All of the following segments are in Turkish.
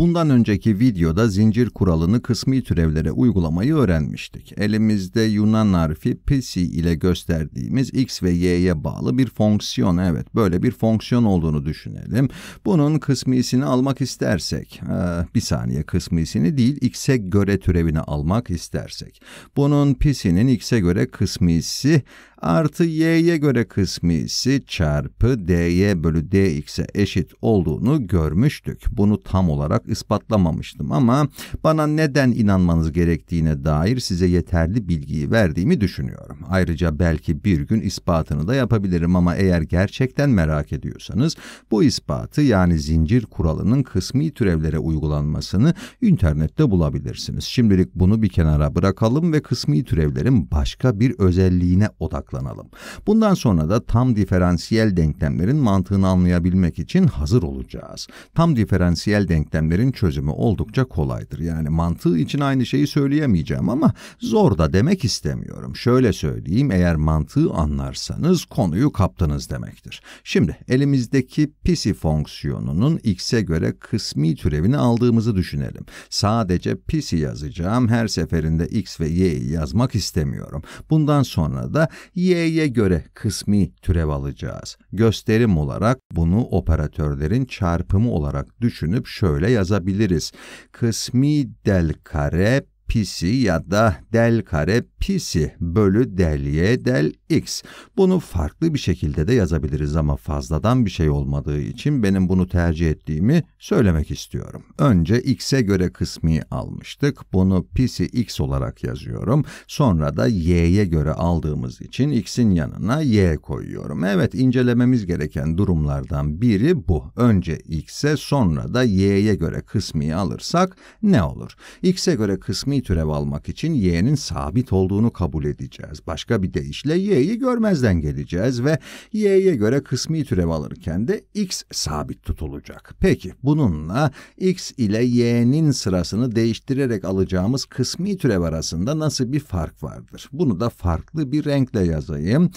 Bundan önceki videoda zincir kuralını kısmi türevlere uygulamayı öğrenmiştik. Elimizde Yunan harfi psi ile gösterdiğimiz x ve y'ye bağlı bir fonksiyon. Evet, böyle bir fonksiyon olduğunu düşünelim. Bunun kısmisini almak istersek, e, bir saniye kısmisini değil, x'e göre türevini almak istersek. Bunun psi'nin x'e göre kısmisi artı y'ye göre kısmisi çarpı dy bölü dx'e eşit olduğunu görmüştük. Bunu tam olarak ispatlamamıştım ama bana neden inanmanız gerektiğine dair size yeterli bilgiyi verdiğimi düşünüyorum. Ayrıca belki bir gün ispatını da yapabilirim ama eğer gerçekten merak ediyorsanız bu ispatı yani zincir kuralının kısmi türevlere uygulanmasını internette bulabilirsiniz. Şimdilik bunu bir kenara bırakalım ve kısmi türevlerin başka bir özelliğine odaklanalım odaklanalım. Bundan sonra da tam diferansiyel denklemlerin mantığını anlayabilmek için hazır olacağız. Tam diferansiyel denklemlerin çözümü oldukça kolaydır. Yani mantığı için aynı şeyi söyleyemeyeceğim ama zor da demek istemiyorum. Şöyle söyleyeyim eğer mantığı anlarsanız konuyu kaptınız demektir. Şimdi elimizdeki psi fonksiyonunun x'e göre kısmi türevini aldığımızı düşünelim. Sadece psi yazacağım her seferinde x ve y'yi yazmak istemiyorum. Bundan sonra da y'ye e göre kısmi türev alacağız. Gösterim olarak bunu operatörlerin çarpımı olarak düşünüp şöyle yazabiliriz. Kısmi del kare p'si ya da del kare p'si bölü del y del x. Bunu farklı bir şekilde de yazabiliriz ama fazladan bir şey olmadığı için benim bunu tercih ettiğimi söylemek istiyorum. Önce x'e göre kısmi almıştık. Bunu p'si x olarak yazıyorum. Sonra da y'ye göre aldığımız için x'in yanına y koyuyorum. Evet incelememiz gereken durumlardan biri bu. Önce x'e sonra da y'ye göre kısmi alırsak ne olur? x'e göre kısmi türev almak için y'nin sabit olduğunu kabul edeceğiz. Başka bir deyişle y'yi görmezden geleceğiz ve y'ye göre kısmi türev alırken de x sabit tutulacak. Peki bununla x ile y'nin sırasını değiştirerek alacağımız kısmi türev arasında nasıl bir fark vardır? Bunu da farklı bir renkle yazayım.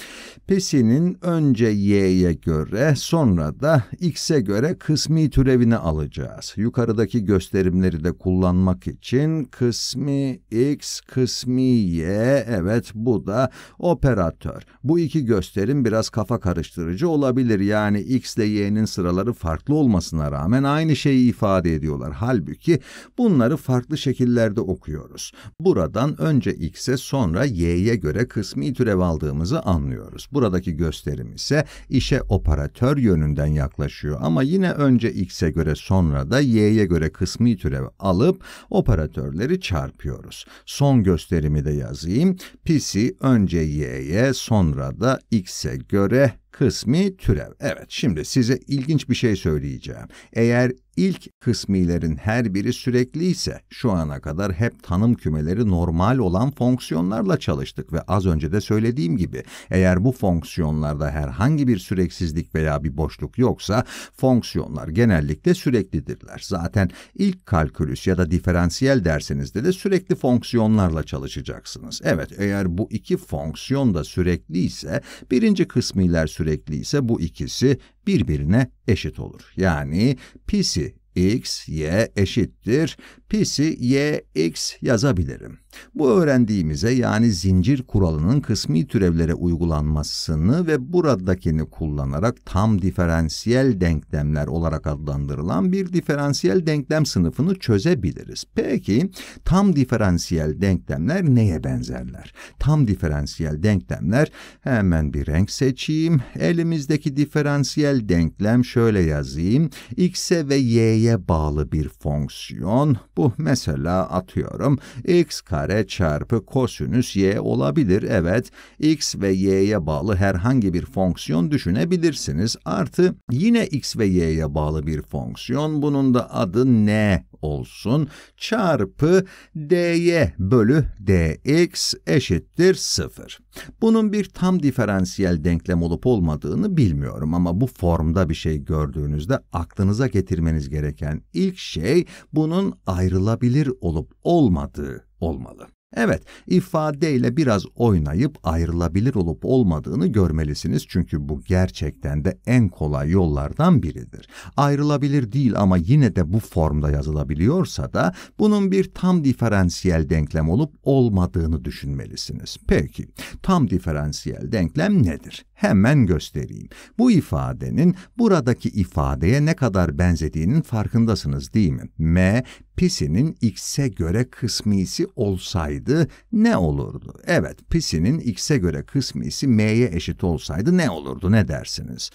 Pesinin önce y'ye göre sonra da x'e göre kısmi türevini alacağız. Yukarıdaki gösterimleri de kullanmak için kısmi kısmi X, kısmi Y. Evet bu da operatör. Bu iki gösterim biraz kafa karıştırıcı olabilir. Yani X ile Y'nin sıraları farklı olmasına rağmen aynı şeyi ifade ediyorlar. Halbuki bunları farklı şekillerde okuyoruz. Buradan önce X'e sonra Y'ye göre kısmi türev aldığımızı anlıyoruz. Buradaki gösterim ise işe operatör yönünden yaklaşıyor ama yine önce X'e göre sonra da Y'ye göre kısmi türev alıp operatörleri çarpıyor yapıyoruz. Son gösterimi de yazayım. P'si önce y'ye sonra da x'e göre kısmi türev. Evet şimdi size ilginç bir şey söyleyeceğim. Eğer İlk kısmilerin her biri sürekli ise şu ana kadar hep tanım kümeleri normal olan fonksiyonlarla çalıştık ve az önce de söylediğim gibi eğer bu fonksiyonlarda herhangi bir süreksizlik veya bir boşluk yoksa fonksiyonlar genellikle süreklidirler. Zaten ilk kalkülüs ya da diferansiyel dersinizde de sürekli fonksiyonlarla çalışacaksınız. Evet eğer bu iki fonksiyon da sürekli ise birinci kısmiler sürekli ise bu ikisi birbirine eşit olur. Yani p'si x, y eşittir. P'si y, x yazabilirim. Bu öğrendiğimize yani zincir kuralının kısmi türevlere uygulanmasını ve buradakini kullanarak tam diferansiyel denklemler olarak adlandırılan bir diferansiyel denklem sınıfını çözebiliriz. Peki tam diferansiyel denklemler neye benzerler? Tam diferansiyel denklemler hemen bir renk seçeyim. Elimizdeki diferansiyel denklem şöyle yazayım. x'e ve y'ye kareye bağlı bir fonksiyon. Bu mesela atıyorum x kare çarpı kosinüs y olabilir. Evet, x ve y'ye bağlı herhangi bir fonksiyon düşünebilirsiniz. Artı yine x ve y'ye bağlı bir fonksiyon. Bunun da adı n olsun çarpı dy bölü dx eşittir 0. Bunun bir tam diferansiyel denklem olup olmadığını bilmiyorum ama bu formda bir şey gördüğünüzde aklınıza getirmeniz gereken ilk şey bunun ayrılabilir olup olmadığı olmalı. Evet, ifadeyle biraz oynayıp ayrılabilir olup olmadığını görmelisiniz çünkü bu gerçekten de en kolay yollardan biridir. Ayrılabilir değil ama yine de bu formda yazılabiliyorsa da bunun bir tam diferansiyel denklem olup olmadığını düşünmelisiniz. Peki, tam diferansiyel denklem nedir? hemen göstereyim. Bu ifadenin buradaki ifadeye ne kadar benzediğinin farkındasınız değil mi? M, pisinin x'e göre kısmisi olsaydı ne olurdu? Evet, pisinin x'e göre kısmisi m'ye eşit olsaydı ne olurdu, ne dersiniz?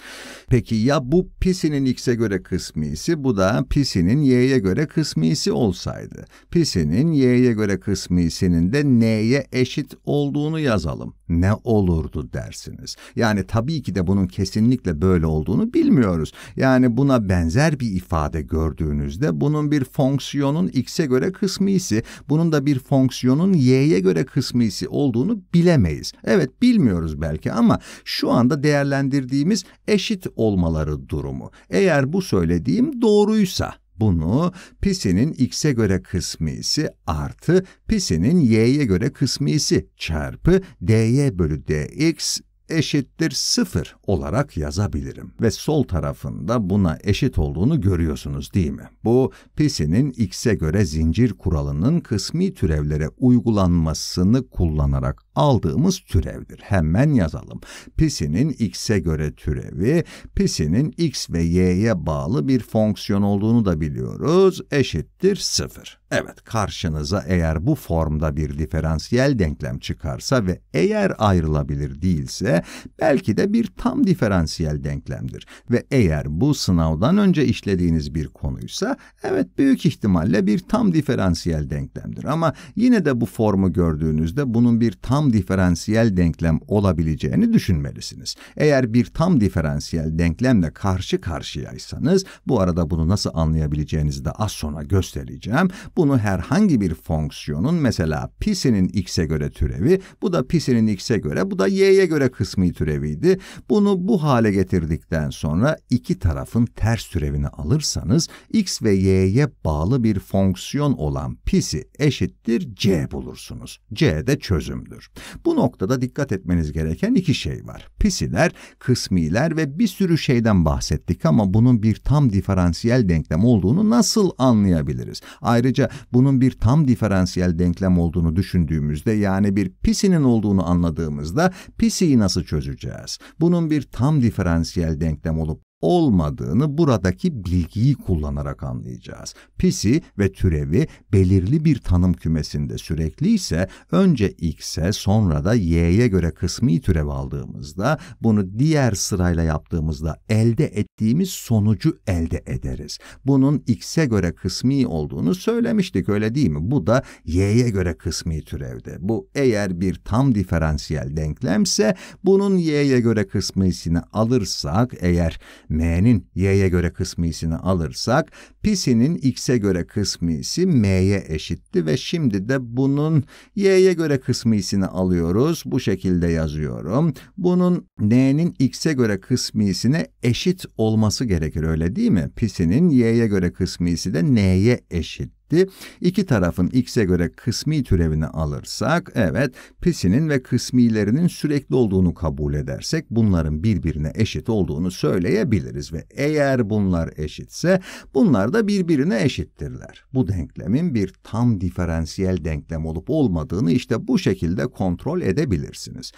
Peki ya bu pisinin x'e göre kısmisi, bu da pisinin y'ye göre kısmisi olsaydı? Pisinin y'ye göre kısmisinin de n'ye eşit olduğunu yazalım ne olurdu dersiniz. Yani tabii ki de bunun kesinlikle böyle olduğunu bilmiyoruz. Yani buna benzer bir ifade gördüğünüzde bunun bir fonksiyonun x'e göre kısmisi, bunun da bir fonksiyonun y'ye göre kısmisi olduğunu bilemeyiz. Evet bilmiyoruz belki ama şu anda değerlendirdiğimiz eşit olmaları durumu. Eğer bu söylediğim doğruysa bunu pisinin x'e göre kısmisi artı pisinin y'ye göre kısmisi çarpı dy bölü dx eşittir 0 olarak yazabilirim. Ve sol tarafında buna eşit olduğunu görüyorsunuz değil mi? Bu Pisi'nin x'e göre zincir kuralının kısmi türevlere uygulanmasını kullanarak aldığımız türevdir. Hemen yazalım. Pisi'nin x'e göre türevi, Pisi'nin x ve y'ye bağlı bir fonksiyon olduğunu da biliyoruz. Eşittir 0. Evet, karşınıza eğer bu formda bir diferansiyel denklem çıkarsa ve eğer ayrılabilir değilse belki de bir tam diferansiyel denklemdir. Ve eğer bu sınavdan önce işlediğiniz bir konuysa evet büyük ihtimalle bir tam diferansiyel denklemdir. Ama yine de bu formu gördüğünüzde bunun bir tam diferansiyel denklem olabileceğini düşünmelisiniz. Eğer bir tam diferansiyel denklemle karşı karşıyaysanız bu arada bunu nasıl anlayabileceğinizi de az sonra göstereceğim bunu herhangi bir fonksiyonun mesela pi'sinin x'e göre türevi, bu da pi'sinin x'e göre, bu da y'ye göre kısmi türeviydi. Bunu bu hale getirdikten sonra iki tarafın ters türevini alırsanız x ve y'ye bağlı bir fonksiyon olan pi'si eşittir c bulursunuz. c de çözümdür. Bu noktada dikkat etmeniz gereken iki şey var. Pisiler, kısmiler ve bir sürü şeyden bahsettik ama bunun bir tam diferansiyel denklem olduğunu nasıl anlayabiliriz? Ayrıca bunun bir tam diferansiyel denklem olduğunu düşündüğümüzde yani bir pisinin olduğunu anladığımızda pisiyi nasıl çözeceğiz? Bunun bir tam diferansiyel denklem olup olmadığını buradaki bilgiyi kullanarak anlayacağız. Pisi ve türevi belirli bir tanım kümesinde sürekli ise önce x'e sonra da y'ye göre kısmi türev aldığımızda bunu diğer sırayla yaptığımızda elde ettiğimiz sonucu elde ederiz. Bunun x'e göre kısmi olduğunu söylemiştik öyle değil mi? Bu da y'ye göre kısmi türevde. Bu eğer bir tam diferansiyel denklemse bunun y'ye göre kısmisini alırsak eğer M'nin y'ye göre kısmisini alırsak pisinin x'e göre kısmisi m'ye eşitti ve şimdi de bunun y'ye göre kısmisini alıyoruz. Bu şekilde yazıyorum. Bunun n'nin x'e göre kısmisine eşit olması gerekir öyle değil mi? Pisinin y'ye göre kısmisi de n'ye eşit etti. İki tarafın x'e göre kısmi türevini alırsak, evet, pisinin ve kısmilerinin sürekli olduğunu kabul edersek, bunların birbirine eşit olduğunu söyleyebiliriz ve eğer bunlar eşitse, bunlar da birbirine eşittirler. Bu denklemin bir tam diferansiyel denklem olup olmadığını işte bu şekilde kontrol edebilirsiniz.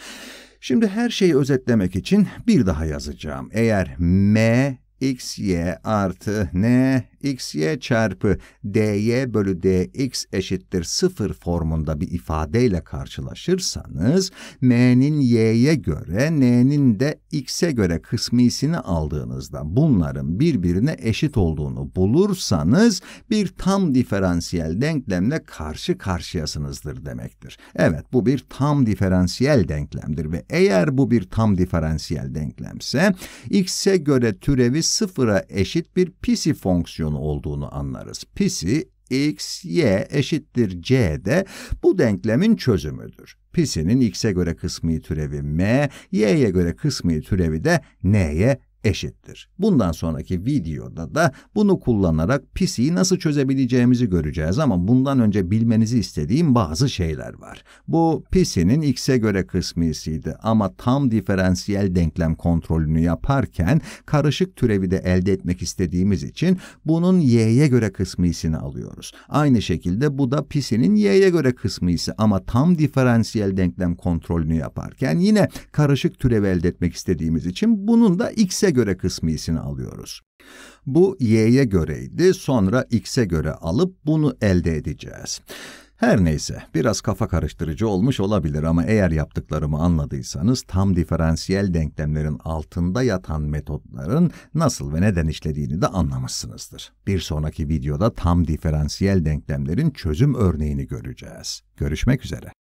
Şimdi her şeyi özetlemek için bir daha yazacağım. Eğer m x y artı n xy çarpı dy bölü dx eşittir 0 formunda bir ifadeyle karşılaşırsanız m'nin y'ye göre n'nin de x'e göre kısmisini aldığınızda bunların birbirine eşit olduğunu bulursanız bir tam diferansiyel denklemle karşı karşıyasınızdır demektir. Evet bu bir tam diferansiyel denklemdir ve eğer bu bir tam diferansiyel denklemse x'e göre türevi sıfıra eşit bir psi fonksiyonu fonksiyon olduğunu anlarız. Pisi x, y eşittir c de bu denklemin çözümüdür. Pisinin x'e göre kısmi türevi m, y'ye göre kısmi türevi de n'ye eşittir. Bundan sonraki videoda da bunu kullanarak PC'yi nasıl çözebileceğimizi göreceğiz ama bundan önce bilmenizi istediğim bazı şeyler var. Bu PC'nin x'e göre kısmisiydi ama tam diferansiyel denklem kontrolünü yaparken karışık türevi de elde etmek istediğimiz için bunun y'ye göre kısmisini alıyoruz. Aynı şekilde bu da PC'nin y'ye göre kısmisi ama tam diferansiyel denklem kontrolünü yaparken yine karışık türevi elde etmek istediğimiz için bunun da x'e x'e göre kısmisini alıyoruz. Bu y'ye göreydi, sonra x'e göre alıp bunu elde edeceğiz. Her neyse, biraz kafa karıştırıcı olmuş olabilir ama eğer yaptıklarımı anladıysanız tam diferansiyel denklemlerin altında yatan metotların nasıl ve neden işlediğini de anlamışsınızdır. Bir sonraki videoda tam diferansiyel denklemlerin çözüm örneğini göreceğiz. Görüşmek üzere.